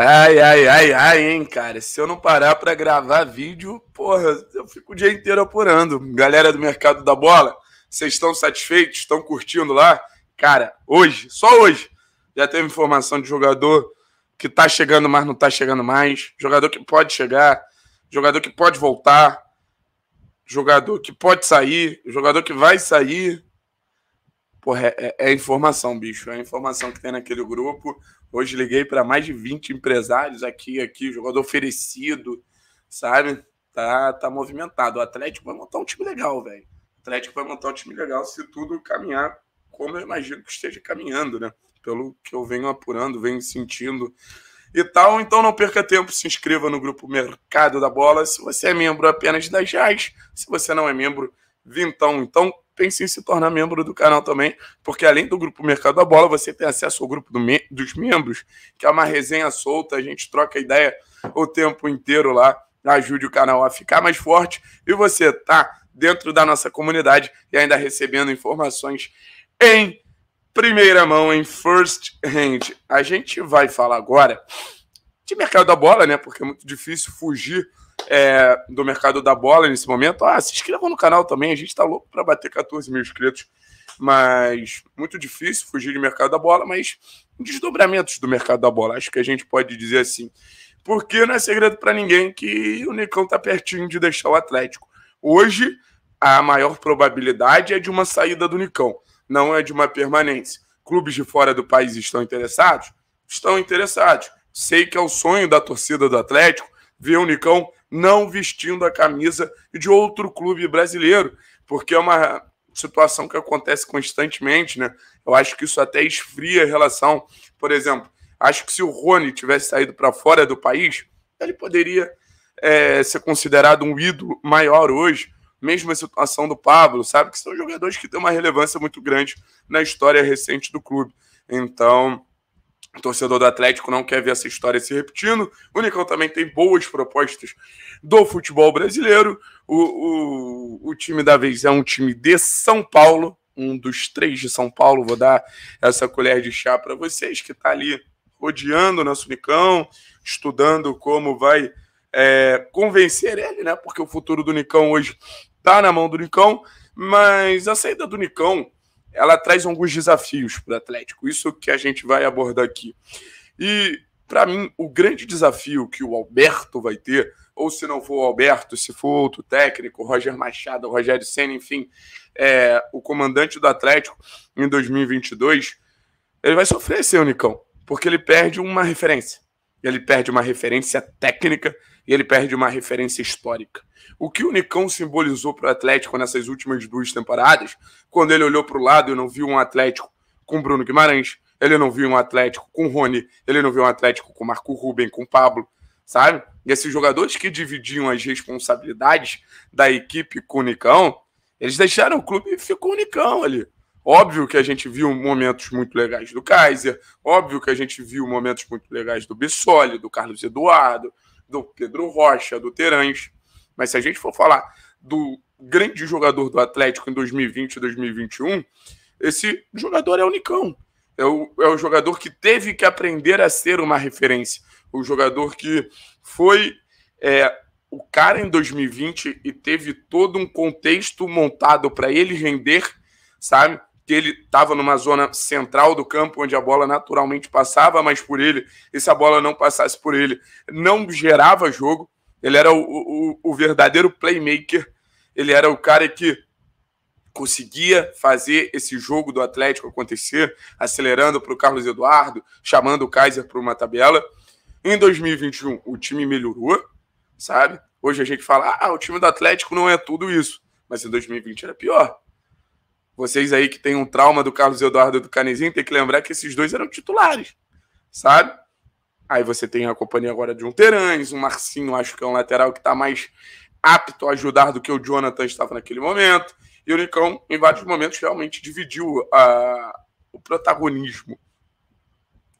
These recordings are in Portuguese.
Ai, ai, ai, ai, hein, cara. Se eu não parar para gravar vídeo, porra, eu fico o dia inteiro apurando. Galera do mercado da bola, vocês estão satisfeitos? Estão curtindo lá? Cara, hoje, só hoje, já teve informação de jogador que tá chegando, mas não tá chegando mais. Jogador que pode chegar, jogador que pode voltar, jogador que pode sair, jogador que vai sair. Porra, é, é, é, informação, bicho. É informação que tem naquele grupo. Hoje liguei para mais de 20 empresários aqui, aqui, jogador oferecido, sabe? Tá, tá movimentado. O Atlético vai montar um time legal, velho. O Atlético vai montar um time legal se tudo caminhar como eu imagino que esteja caminhando, né? Pelo que eu venho apurando, venho sentindo e tal. Então não perca tempo, se inscreva no grupo Mercado da Bola. Se você é membro apenas das Jazz, se você não é membro, vintão. Então pense em se tornar membro do canal também, porque além do grupo Mercado da Bola, você tem acesso ao grupo do me dos membros, que é uma resenha solta, a gente troca ideia o tempo inteiro lá, ajude o canal a ficar mais forte e você tá dentro da nossa comunidade e ainda recebendo informações em primeira mão, em first hand. A gente vai falar agora de mercado da bola, né? Porque é muito difícil fugir é, do mercado da bola nesse momento, ah, se inscrevam no canal também. A gente está louco para bater 14 mil inscritos. Mas muito difícil fugir do mercado da bola, mas desdobramentos do mercado da bola. Acho que a gente pode dizer assim. Porque não é segredo para ninguém que o Nicão está pertinho de deixar o Atlético. Hoje, a maior probabilidade é de uma saída do Nicão, não é de uma permanência. Clubes de fora do país estão interessados? Estão interessados. Sei que é o sonho da torcida do Atlético ver o Nicão não vestindo a camisa de outro clube brasileiro, porque é uma situação que acontece constantemente, né? Eu acho que isso até esfria a relação. Por exemplo, acho que se o Rony tivesse saído para fora do país, ele poderia é, ser considerado um ídolo maior hoje. Mesmo a situação do Pablo, sabe? Que são jogadores que têm uma relevância muito grande na história recente do clube. Então, o torcedor do Atlético não quer ver essa história se repetindo. O Nicão também tem boas propostas do futebol brasileiro. O, o, o time da vez é um time de São Paulo, um dos três de São Paulo. Vou dar essa colher de chá para vocês que está ali rodeando o nosso Nicão, estudando como vai é, convencer ele, né? Porque o futuro do Nicão hoje está na mão do Nicão. Mas a saída do Nicão ela traz alguns desafios para o Atlético. Isso que a gente vai abordar aqui. E, para mim, o grande desafio que o Alberto vai ter, ou se não for o Alberto, se for outro técnico, Roger Machado, Rogério Senna, enfim, é, o comandante do Atlético em 2022, ele vai sofrer esse unicão, porque ele perde uma referência. Ele perde uma referência técnica e ele perde uma referência histórica. O que o Nicão simbolizou para o Atlético nessas últimas duas temporadas, quando ele olhou para o lado e não viu um Atlético com Bruno Guimarães, ele não viu um Atlético com Rony, ele não viu um Atlético com Marco Ruben, com Pablo, sabe? E esses jogadores que dividiam as responsabilidades da equipe com o Nicão, eles deixaram o clube e ficou o Nicão ali. Óbvio que a gente viu momentos muito legais do Kaiser, óbvio que a gente viu momentos muito legais do Bissoli, do Carlos Eduardo, do Pedro Rocha, do Terãs. Mas se a gente for falar do grande jogador do Atlético em 2020 e 2021, esse jogador é o Nicão. É o, é o jogador que teve que aprender a ser uma referência. O jogador que foi é, o cara em 2020 e teve todo um contexto montado para ele render, sabe? que ele estava numa zona central do campo, onde a bola naturalmente passava, mas por ele, e se a bola não passasse por ele, não gerava jogo. Ele era o, o, o verdadeiro playmaker, ele era o cara que conseguia fazer esse jogo do Atlético acontecer, acelerando para o Carlos Eduardo, chamando o Kaiser para uma tabela. Em 2021, o time melhorou, sabe? Hoje a gente fala, ah, o time do Atlético não é tudo isso. Mas em 2020 era pior. Vocês aí que tem um trauma do Carlos Eduardo do Canezinho, tem que lembrar que esses dois eram titulares, sabe? Aí você tem a companhia agora de um Terães, um Marcinho, acho que é um lateral que está mais apto a ajudar do que o Jonathan estava naquele momento. E o Nicão, em vários momentos, realmente dividiu a, o protagonismo,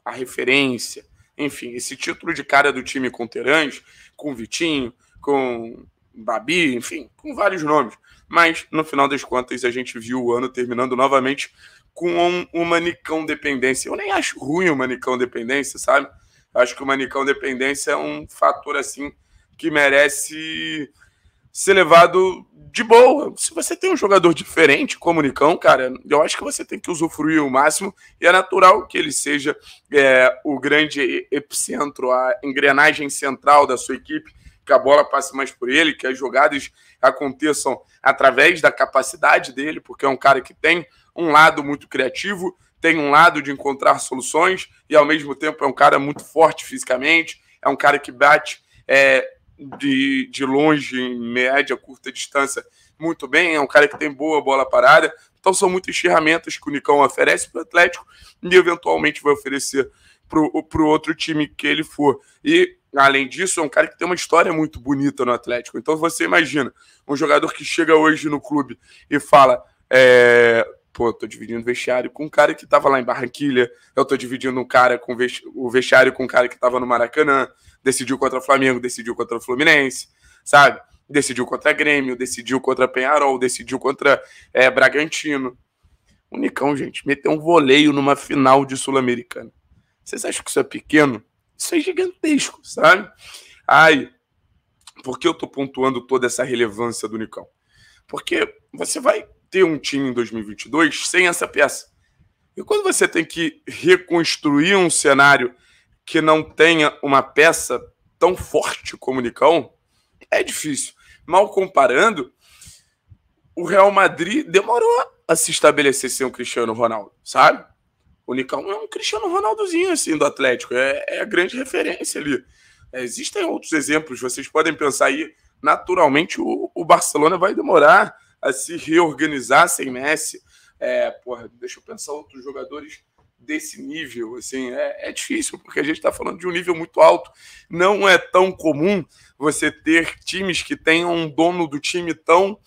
a referência. Enfim, esse título de cara do time com Terães, com Vitinho, com Babi, enfim, com vários nomes. Mas, no final das contas, a gente viu o ano terminando novamente com um, manicão dependência. Eu nem acho ruim o manicão dependência, sabe? Acho que o manicão dependência é um fator assim que merece ser levado de boa. Se você tem um jogador diferente como o Nicão, cara, eu acho que você tem que usufruir o máximo e é natural que ele seja é, o grande epicentro, a engrenagem central da sua equipe que a bola passe mais por ele, que as jogadas aconteçam através da capacidade dele, porque é um cara que tem um lado muito criativo, tem um lado de encontrar soluções e ao mesmo tempo é um cara muito forte fisicamente, é um cara que bate é, de, de longe, em média, curta distância, muito bem, é um cara que tem boa bola parada. Então são muitas ferramentas que o Nicão oferece para o Atlético e eventualmente vai oferecer para o outro time que ele for. E Além disso, é um cara que tem uma história muito bonita no Atlético. Então você imagina, um jogador que chega hoje no clube e fala: é, pô, tô dividindo vestiário com um cara que tava lá em Barranquilha, eu tô dividindo um cara com o vestiário com um cara que tava no Maracanã, decidiu contra o Flamengo, decidiu contra o Fluminense, sabe? Decidiu contra Grêmio, decidiu contra Penharol, decidiu contra é, Bragantino. O Nicão, gente, meteu um voleio numa final de Sul-Americana. Vocês acham que isso é pequeno? Isso é gigantesco, sabe? Ai, por que eu tô pontuando toda essa relevância do Nicão? Porque você vai ter um time em 2022 sem essa peça. E quando você tem que reconstruir um cenário que não tenha uma peça tão forte como o Nicão, é difícil. Mal comparando, o Real Madrid demorou a se estabelecer sem o Cristiano Ronaldo, sabe? O Nicão é um Cristiano Ronaldozinho, assim, do Atlético. É, é a grande referência ali. É, existem outros exemplos, vocês podem pensar aí. Naturalmente, o, o Barcelona vai demorar a se reorganizar sem Messi. É, porra, deixa eu pensar outros jogadores desse nível, assim, é, é difícil, porque a gente está falando de um nível muito alto. Não é tão comum você ter times que tenham um dono do time tão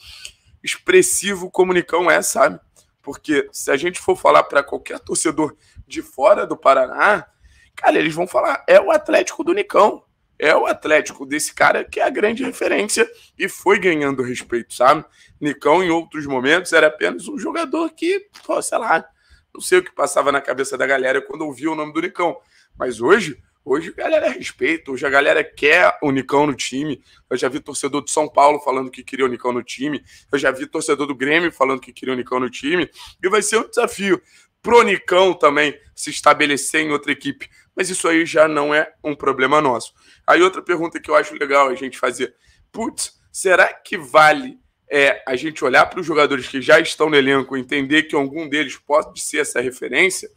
expressivo como o Nicão é, sabe? Porque se a gente for falar para qualquer torcedor de fora do Paraná, cara, eles vão falar: é o Atlético do Nicão. É o Atlético desse cara que é a grande referência e foi ganhando respeito, sabe? Nicão, em outros momentos, era apenas um jogador que, pô, sei lá, não sei o que passava na cabeça da galera quando ouvia o nome do Nicão. Mas hoje, Hoje a galera respeita, hoje a galera quer o Nicão no time. Eu já vi torcedor de São Paulo falando que queria o Nicão no time. Eu já vi torcedor do Grêmio falando que queria o Nicão no time. E vai ser um desafio pro Nicão também se estabelecer em outra equipe. Mas isso aí já não é um problema nosso. Aí outra pergunta que eu acho legal a gente fazer. Putz, será que vale é, a gente olhar para os jogadores que já estão no elenco, entender que algum deles pode ser essa referência?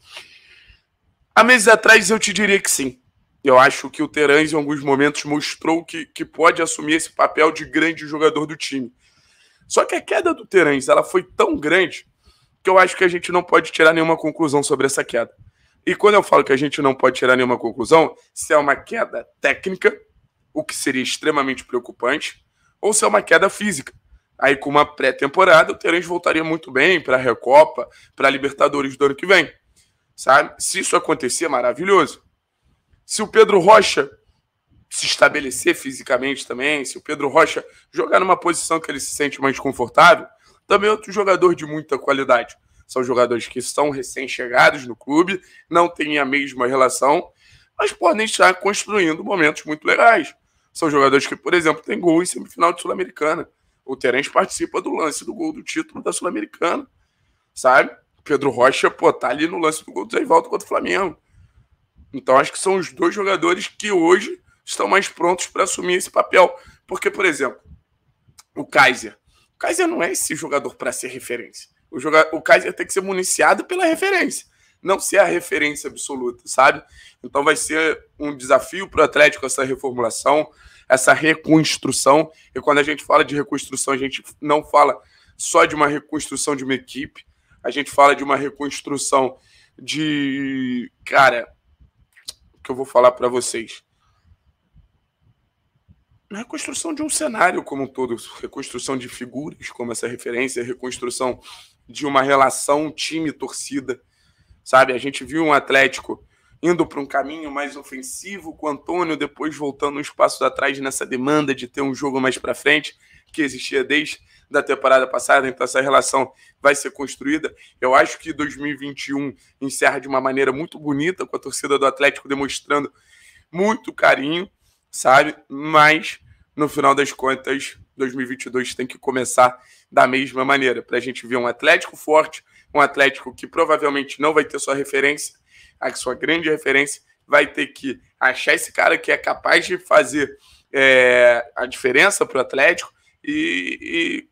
Há meses atrás eu te diria que sim eu acho que o Terãs, em alguns momentos, mostrou que, que pode assumir esse papel de grande jogador do time. Só que a queda do Terãs ela foi tão grande que eu acho que a gente não pode tirar nenhuma conclusão sobre essa queda. E quando eu falo que a gente não pode tirar nenhuma conclusão, se é uma queda técnica, o que seria extremamente preocupante, ou se é uma queda física. Aí, com uma pré-temporada, o Terãs voltaria muito bem para a Recopa, para a Libertadores do ano que vem. Sabe? Se isso acontecer, maravilhoso. Se o Pedro Rocha se estabelecer fisicamente também, se o Pedro Rocha jogar numa posição que ele se sente mais confortável, também é outro jogador de muita qualidade. São jogadores que são recém-chegados no clube, não têm a mesma relação, mas podem estar construindo momentos muito legais. São jogadores que, por exemplo, têm gol em semifinal de Sul-Americana. O Terence participa do lance do gol do título da Sul-Americana, sabe? Pedro Rocha, pô, tá ali no lance do gol do Zé Ivaldo contra o Flamengo. Então acho que são os dois jogadores que hoje estão mais prontos para assumir esse papel. Porque, por exemplo, o Kaiser. O Kaiser não é esse jogador para ser referência. O, joga... o Kaiser tem que ser municiado pela referência, não ser a referência absoluta, sabe? Então vai ser um desafio para o Atlético essa reformulação, essa reconstrução. E quando a gente fala de reconstrução, a gente não fala só de uma reconstrução de uma equipe, a gente fala de uma reconstrução de, cara, que eu vou falar para vocês. Na reconstrução de um cenário como um todo, reconstrução de figuras como essa referência, reconstrução de uma relação time-torcida, sabe? A gente viu um Atlético indo para um caminho mais ofensivo, com o Antônio depois voltando uns passos atrás nessa demanda de ter um jogo mais para frente, que existia desde da temporada passada, então essa relação vai ser construída. Eu acho que 2021 encerra de uma maneira muito bonita, com a torcida do Atlético demonstrando muito carinho, sabe? Mas no final das contas, 2022 tem que começar da mesma maneira, para a gente ver um Atlético forte, um Atlético que provavelmente não vai ter sua referência, a sua grande referência, vai ter que achar esse cara que é capaz de fazer é, a diferença para o Atlético e, e,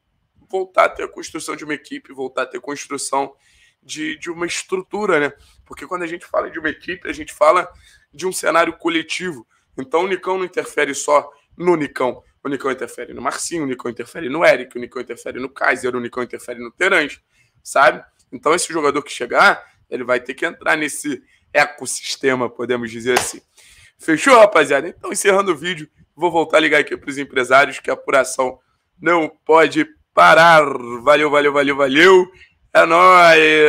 voltar a ter a construção de uma equipe, voltar a ter a construção de, de uma estrutura, né? Porque quando a gente fala de uma equipe, a gente fala de um cenário coletivo. Então o Nicão não interfere só no Nicão. O Nicão interfere no Marcinho, o Nicão interfere no Eric, o Nicão interfere no Kaiser, o Nicão interfere no Terence, sabe? Então esse jogador que chegar, ele vai ter que entrar nesse ecossistema, podemos dizer assim. Fechou, rapaziada? Então, encerrando o vídeo, vou voltar a ligar aqui para os empresários que a apuração não pode parar. Valeu, valeu, valeu, valeu. É nóis!